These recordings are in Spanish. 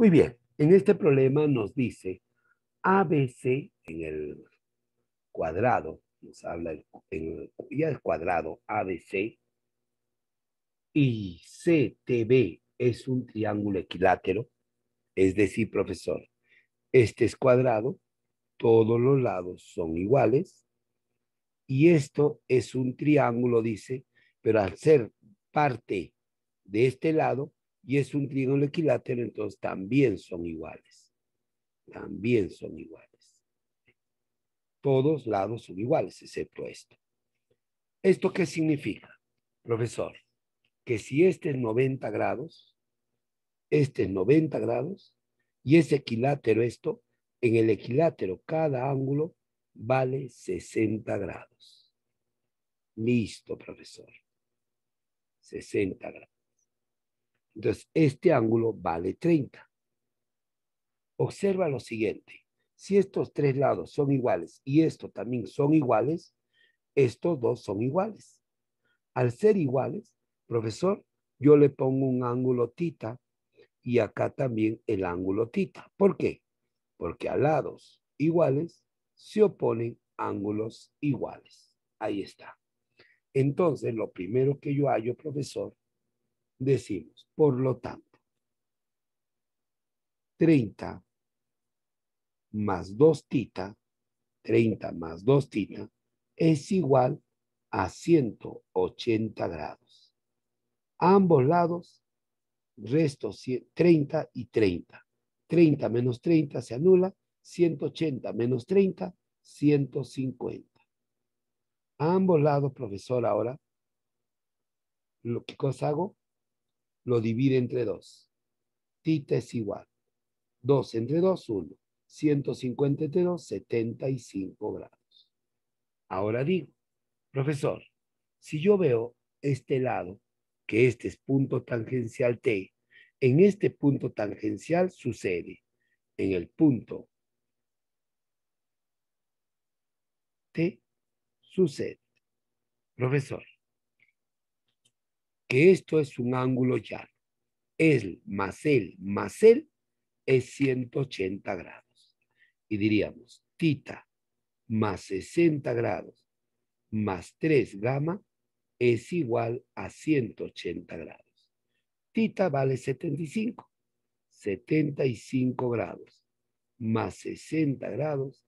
Muy bien, en este problema nos dice ABC en el cuadrado, nos habla en, el cuadrado ABC, y CTB es un triángulo equilátero, es decir, profesor, este es cuadrado, todos los lados son iguales, y esto es un triángulo, dice, pero al ser parte de este lado, y es un triángulo equilátero, entonces también son iguales. También son iguales. Todos lados son iguales, excepto esto. ¿Esto qué significa, profesor? Que si este es 90 grados, este es 90 grados, y es equilátero esto, en el equilátero cada ángulo vale 60 grados. Listo, profesor. 60 grados. Entonces, este ángulo vale 30. Observa lo siguiente. Si estos tres lados son iguales y esto también son iguales, estos dos son iguales. Al ser iguales, profesor, yo le pongo un ángulo tita y acá también el ángulo tita. ¿Por qué? Porque a lados iguales se oponen ángulos iguales. Ahí está. Entonces, lo primero que yo hallo, profesor, decimos, por lo tanto, 30 más 2 tita, 30 más 2 tita, es igual a 180 grados. ambos lados, resto 30 y 30. 30 menos 30 se anula, 180 menos 30, 150. ambos lados, profesor, ahora, lo, ¿qué cosa hago? lo divide entre dos. Tita es igual. 2 entre 2, 1. 2 75 grados. Ahora digo, profesor, si yo veo este lado, que este es punto tangencial T, en este punto tangencial sucede, en el punto T sucede. Profesor, que esto es un ángulo llano. El más el más el es 180 grados. Y diríamos, tita más 60 grados más 3 gamma es igual a 180 grados. Tita vale 75. 75 grados más 60 grados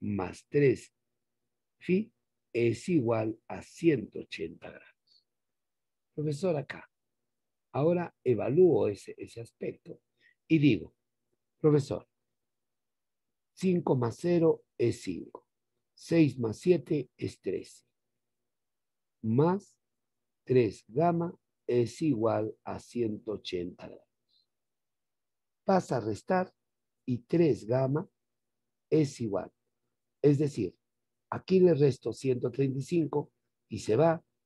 más 3 fi es igual a 180 grados profesor acá. Ahora evalúo ese, aspecto y digo, profesor, 5 más 0 es 5, 6 más 7 es 13, más 3 gamma es igual a 180 grados. Pasa a restar y 3 gamma es igual. Es decir, aquí le resto 135 y se va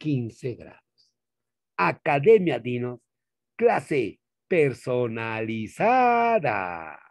15 grados. Academia Dinos, clase personalizada.